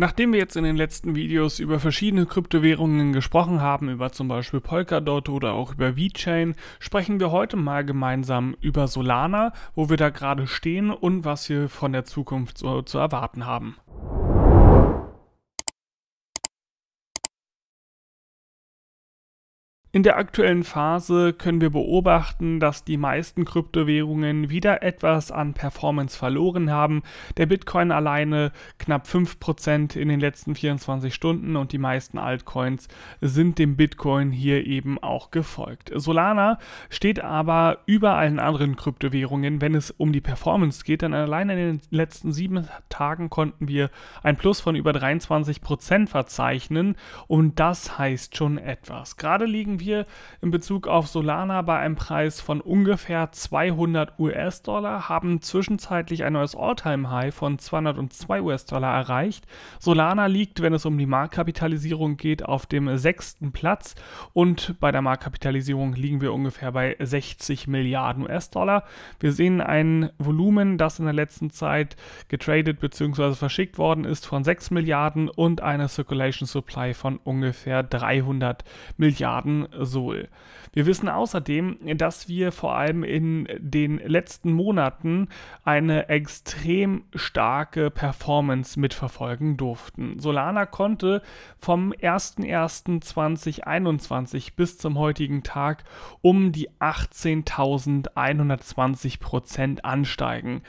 Nachdem wir jetzt in den letzten Videos über verschiedene Kryptowährungen gesprochen haben, über zum Beispiel Polkadot oder auch über VeChain, sprechen wir heute mal gemeinsam über Solana, wo wir da gerade stehen und was wir von der Zukunft so zu erwarten haben. In der aktuellen Phase können wir beobachten, dass die meisten Kryptowährungen wieder etwas an Performance verloren haben. Der Bitcoin alleine knapp 5% in den letzten 24 Stunden und die meisten Altcoins sind dem Bitcoin hier eben auch gefolgt. Solana steht aber über allen anderen Kryptowährungen, wenn es um die Performance geht, denn allein in den letzten sieben Tagen konnten wir ein Plus von über 23% verzeichnen und das heißt schon etwas. Gerade liegen wir in Bezug auf Solana bei einem Preis von ungefähr 200 US-Dollar, haben zwischenzeitlich ein neues All-Time-High von 202 US-Dollar erreicht. Solana liegt, wenn es um die Marktkapitalisierung geht, auf dem sechsten Platz und bei der Marktkapitalisierung liegen wir ungefähr bei 60 Milliarden US-Dollar. Wir sehen ein Volumen, das in der letzten Zeit getradet bzw. verschickt worden ist von 6 Milliarden und eine Circulation Supply von ungefähr 300 Milliarden machen Wir wissen außerdem, dass wir vor allem in den letzten Monaten eine extrem starke Performance mitverfolgen durften. Solana konnte vom 01.01.2021 bis zum heutigen Tag um die 18.120 Prozent ansteigen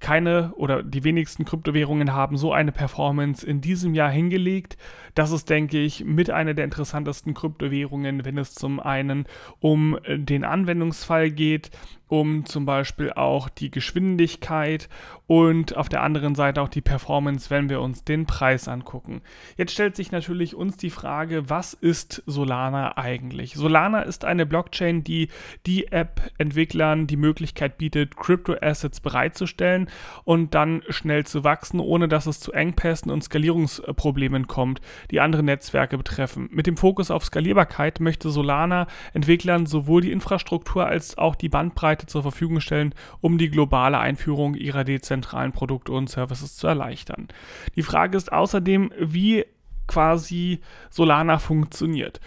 keine oder die wenigsten Kryptowährungen haben so eine Performance in diesem Jahr hingelegt. Das ist, denke ich, mit einer der interessantesten Kryptowährungen, wenn es zum einen um den Anwendungsfall geht, um zum Beispiel auch die Geschwindigkeit und auf der anderen Seite auch die Performance, wenn wir uns den Preis angucken. Jetzt stellt sich natürlich uns die Frage, was ist Solana eigentlich? Solana ist eine Blockchain, die die App-Entwicklern die Möglichkeit bietet, Crypto-Assets bereitzustellen und dann schnell zu wachsen, ohne dass es zu Engpässen und Skalierungsproblemen kommt, die andere Netzwerke betreffen. Mit dem Fokus auf Skalierbarkeit möchte Solana Entwicklern sowohl die Infrastruktur als auch die Bandbreite Bandbreite zur Verfügung stellen, um die globale Einführung ihrer dezentralen Produkte und Services zu erleichtern. Die Frage ist außerdem, wie quasi Solana funktioniert.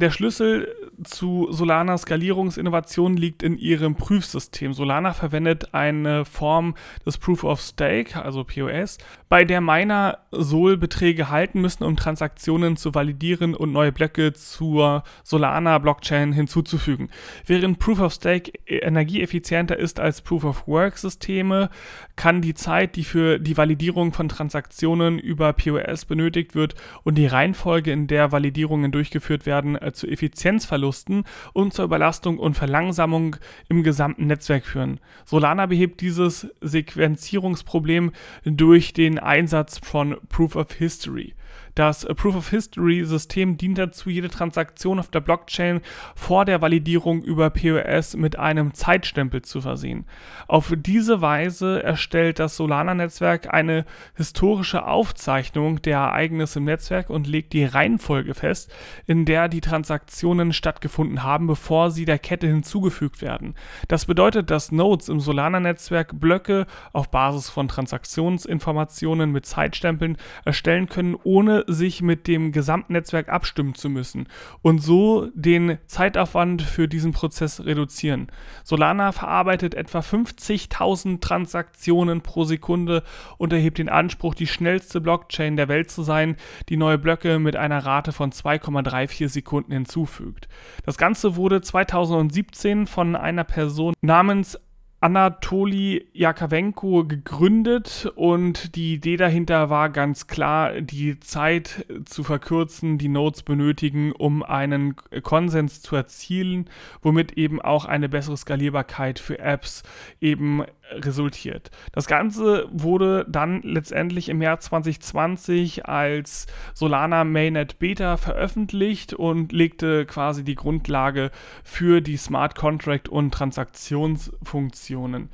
Der Schlüssel zu Solana Skalierungsinnovation liegt in ihrem Prüfsystem. Solana verwendet eine Form des Proof of Stake, also POS, bei der Miner Sol-Beträge halten müssen, um Transaktionen zu validieren und neue Blöcke zur Solana Blockchain hinzuzufügen. Während Proof of Stake energieeffizienter ist als Proof of Work Systeme, kann die Zeit, die für die Validierung von Transaktionen über POS benötigt wird und die Reihenfolge, in der Validierungen durchgeführt werden, äh, zu Effizienzverlusten Verlusten und zur Überlastung und Verlangsamung im gesamten Netzwerk führen. Solana behebt dieses Sequenzierungsproblem durch den Einsatz von Proof of History. Das Proof of History System dient dazu, jede Transaktion auf der Blockchain vor der Validierung über POS mit einem Zeitstempel zu versehen. Auf diese Weise erstellt das Solana-Netzwerk eine historische Aufzeichnung der Ereignisse im Netzwerk und legt die Reihenfolge fest, in der die Transaktionen stattgefunden haben, bevor sie der Kette hinzugefügt werden. Das bedeutet, dass Nodes im Solana-Netzwerk Blöcke auf Basis von Transaktionsinformationen mit Zeitstempeln erstellen können, ohne ohne sich mit dem gesamten Netzwerk abstimmen zu müssen und so den Zeitaufwand für diesen Prozess reduzieren. Solana verarbeitet etwa 50.000 Transaktionen pro Sekunde und erhebt den Anspruch, die schnellste Blockchain der Welt zu sein, die neue Blöcke mit einer Rate von 2,34 Sekunden hinzufügt. Das Ganze wurde 2017 von einer Person namens Anatoli Jakavenko gegründet und die Idee dahinter war ganz klar, die Zeit zu verkürzen, die Nodes benötigen, um einen Konsens zu erzielen, womit eben auch eine bessere Skalierbarkeit für Apps eben resultiert. Das Ganze wurde dann letztendlich im Jahr 2020 als Solana Mainnet Beta veröffentlicht und legte quasi die Grundlage für die Smart Contract und Transaktionsfunktionen.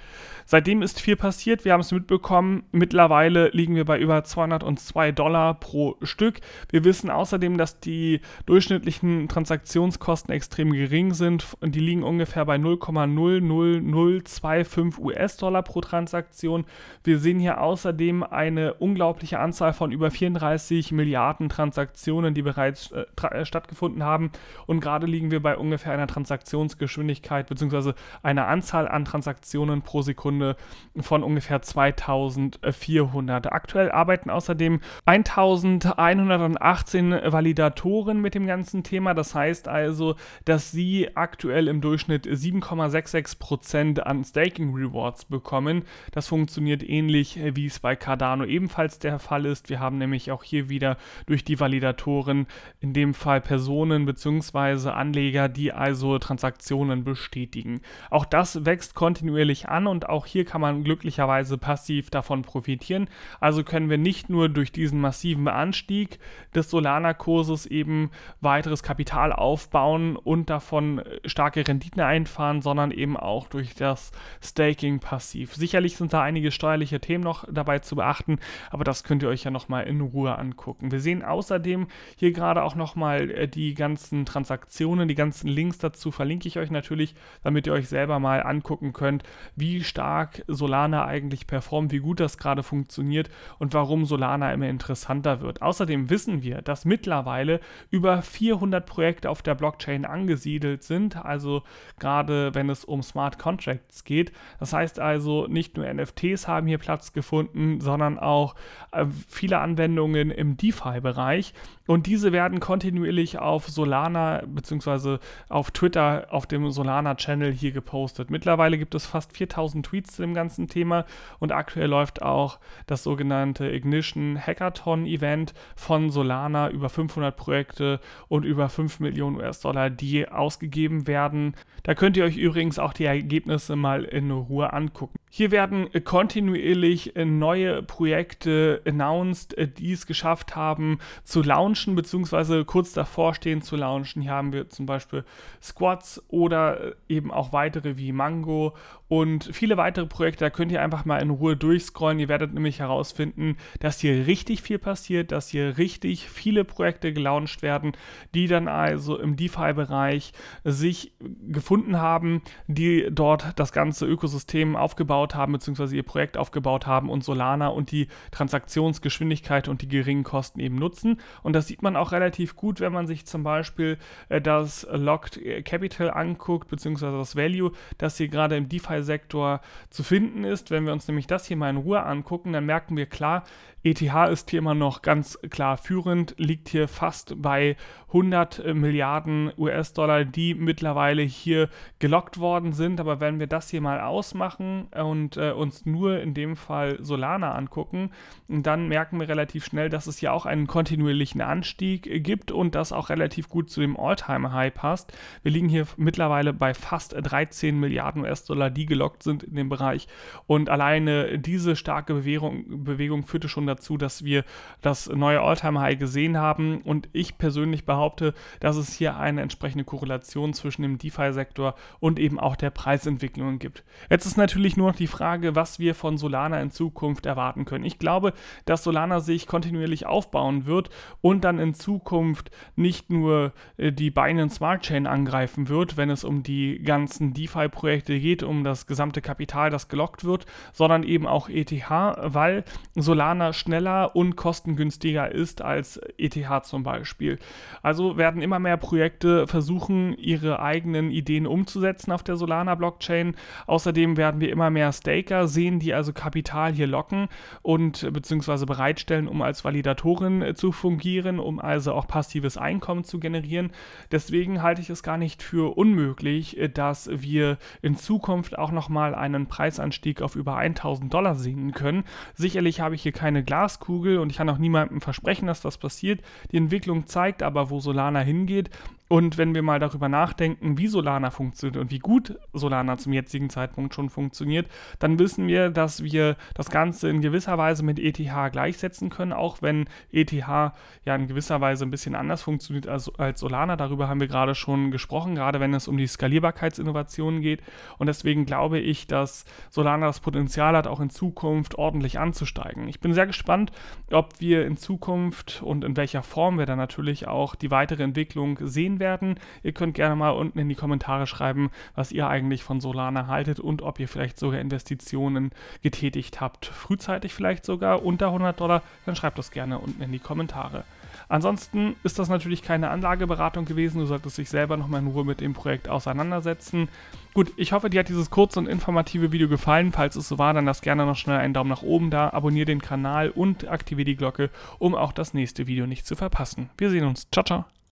Seitdem ist viel passiert, wir haben es mitbekommen. Mittlerweile liegen wir bei über 202 Dollar pro Stück. Wir wissen außerdem, dass die durchschnittlichen Transaktionskosten extrem gering sind. und Die liegen ungefähr bei 0,00025 US US-Dollar pro Transaktion. Wir sehen hier außerdem eine unglaubliche Anzahl von über 34 Milliarden Transaktionen, die bereits äh, äh, stattgefunden haben. Und gerade liegen wir bei ungefähr einer Transaktionsgeschwindigkeit bzw. einer Anzahl an Transaktionen pro Sekunde von ungefähr 2400. Aktuell arbeiten außerdem 1118 Validatoren mit dem ganzen Thema. Das heißt also, dass sie aktuell im Durchschnitt 7,66% an Staking Rewards bekommen. Das funktioniert ähnlich, äh, wie es bei Cardano ebenfalls der Fall ist. Wir haben nämlich auch hier wieder durch die Validatoren, in dem Fall Personen bzw. Anleger, die also Transaktionen bestätigen. Auch das wächst kontinuierlich an und auch hier kann man glücklicherweise passiv davon profitieren. Also können wir nicht nur durch diesen massiven Anstieg des Solana-Kurses eben weiteres Kapital aufbauen und davon äh, starke Renditen einfahren, sondern eben auch durch das Staking passiv massiv. Sicherlich sind da einige steuerliche Themen noch dabei zu beachten, aber das könnt ihr euch ja nochmal in Ruhe angucken. Wir sehen außerdem hier gerade auch nochmal äh, die ganzen Transaktionen, die ganzen Links dazu verlinke ich euch natürlich, damit ihr euch selber mal angucken könnt, wie stark Solana eigentlich performt, wie gut das gerade funktioniert und warum Solana immer interessanter wird. Außerdem wissen wir, dass mittlerweile über 400 Projekte auf der Blockchain angesiedelt sind, also gerade wenn es um Smart Contracts geht. Das heißt also, also nicht nur NFTs haben hier Platz gefunden, sondern auch äh, viele Anwendungen im DeFi-Bereich. Und diese werden kontinuierlich auf Solana bzw. auf Twitter auf dem Solana-Channel hier gepostet. Mittlerweile gibt es fast 4000 Tweets zu dem ganzen Thema und aktuell läuft auch das sogenannte Ignition Hackathon Event von Solana über 500 Projekte und über 5 Millionen US-Dollar, die ausgegeben werden. Da könnt ihr euch übrigens auch die Ergebnisse mal in Ruhe angucken guck Hier werden kontinuierlich äh, neue Projekte announced, äh, die es geschafft haben zu launchen, beziehungsweise kurz davor stehen zu launchen. Hier haben wir zum Beispiel Squads oder äh, eben auch weitere wie Mango und viele weitere Projekte. Da könnt ihr einfach mal in Ruhe durchscrollen. Ihr werdet nämlich herausfinden, dass hier richtig viel passiert, dass hier richtig viele Projekte gelauncht werden, die dann also im DeFi-Bereich sich gefunden haben, die dort das ganze Ökosystem aufgebaut aufgebaut haben, beziehungsweise ihr Projekt aufgebaut haben und Solana und die Transaktionsgeschwindigkeit und die geringen Kosten eben nutzen. Und das sieht man auch relativ gut, wenn man sich zum Beispiel äh, das Locked Capital anguckt, beziehungsweise das Value, das hier gerade im DeFi-Sektor zu finden ist. Wenn wir uns nämlich das hier mal in Ruhe angucken, dann merken wir klar, ETH ist hier immer noch ganz klar führend, liegt hier fast bei 100 äh, Milliarden US-Dollar, die mittlerweile hier gelockt worden sind. Aber wenn wir das hier mal ausmachen äh, und äh, uns nur in dem Fall Solana angucken, dann merken wir relativ schnell, dass es ja auch einen kontinuierlichen Anstieg gibt und das auch relativ gut zu dem All-Time-High passt. Wir liegen hier mittlerweile bei fast 13 Milliarden US-Dollar, die gelockt sind in dem Bereich. Und alleine diese starke Bewegung, Bewegung führte schon dazu, dass wir das neue All-Time-High gesehen haben. Und ich persönlich behaupte, dass es hier eine entsprechende Korrelation zwischen dem DeFi-Sektor und eben auch der Preisentwicklung gibt. Jetzt ist natürlich nur noch die Frage, was wir von Solana in Zukunft erwarten können. Ich glaube, dass Solana sich kontinuierlich aufbauen wird und dann in Zukunft nicht nur äh, die Binance Smart Chain angreifen wird, wenn es um die ganzen DeFi-Projekte geht, um das gesamte Kapital, das gelockt wird, sondern eben auch ETH, weil Solana schneller und kostengünstiger ist als ETH zum Beispiel. Also werden immer mehr Projekte versuchen, ihre eigenen Ideen umzusetzen auf der Solana-Blockchain. Außerdem werden wir immer mehr mehr Staker sehen, die also Kapital hier locken und äh, beziehungsweise bereitstellen, um als Validatorin äh, zu fungieren, um also auch passives Einkommen zu generieren. Deswegen halte ich es gar nicht für unmöglich, äh, dass wir in Zukunft auch nochmal einen Preisanstieg auf über 1000 Dollar sehen können. Sicherlich habe ich hier keine Glaskugel und ich kann auch niemandem versprechen, dass das passiert. Die Entwicklung zeigt aber, wo Solana hingeht und wenn wir mal darüber nachdenken, wie Solana funktioniert und wie gut Solana zum jetzigen Zeitpunkt schon funktioniert, dann wissen wir, dass wir das Ganze in gewisser Weise mit ETH gleichsetzen können, auch wenn ETH ja in gewisser Weise ein bisschen anders funktioniert als, als Solana. Darüber haben wir gerade schon gesprochen, gerade wenn es um die Skalierbarkeitsinnovationen geht. Und deswegen glaube ich, dass Solana das Potenzial hat, auch in Zukunft ordentlich anzusteigen. Ich bin sehr gespannt, ob wir in Zukunft und in welcher Form wir dann natürlich auch die weitere Entwicklung sehen werden. Ihr könnt gerne mal unten in die Kommentare schreiben, was ihr eigentlich von Solana haltet und ob ihr vielleicht sogar Investitionen getätigt habt, frühzeitig vielleicht sogar unter 100 Dollar, dann schreibt das gerne unten in die Kommentare. Ansonsten ist das natürlich keine Anlageberatung gewesen. Du solltest dich selber nochmal in Ruhe mit dem Projekt auseinandersetzen. Gut, ich hoffe, dir hat dieses kurze und informative Video gefallen. Falls es so war, dann lass gerne noch schnell einen Daumen nach oben da, abonniere den Kanal und aktiviere die Glocke, um auch das nächste Video nicht zu verpassen. Wir sehen uns. Ciao, ciao.